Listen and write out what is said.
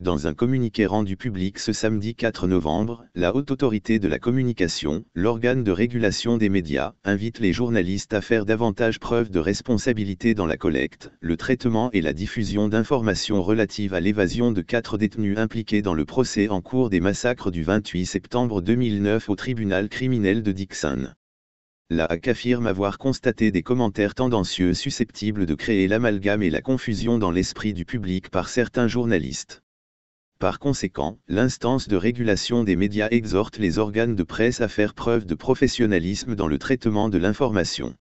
Dans un communiqué rendu public ce samedi 4 novembre, la Haute Autorité de la Communication, l'organe de régulation des médias, invite les journalistes à faire davantage preuve de responsabilité dans la collecte, le traitement et la diffusion d'informations relatives à l'évasion de quatre détenus impliqués dans le procès en cours des massacres du 28 septembre 2009 au tribunal criminel de Dixon. La HAC affirme avoir constaté des commentaires tendancieux susceptibles de créer l'amalgame et la confusion dans l'esprit du public par certains journalistes. Par conséquent, l'instance de régulation des médias exhorte les organes de presse à faire preuve de professionnalisme dans le traitement de l'information.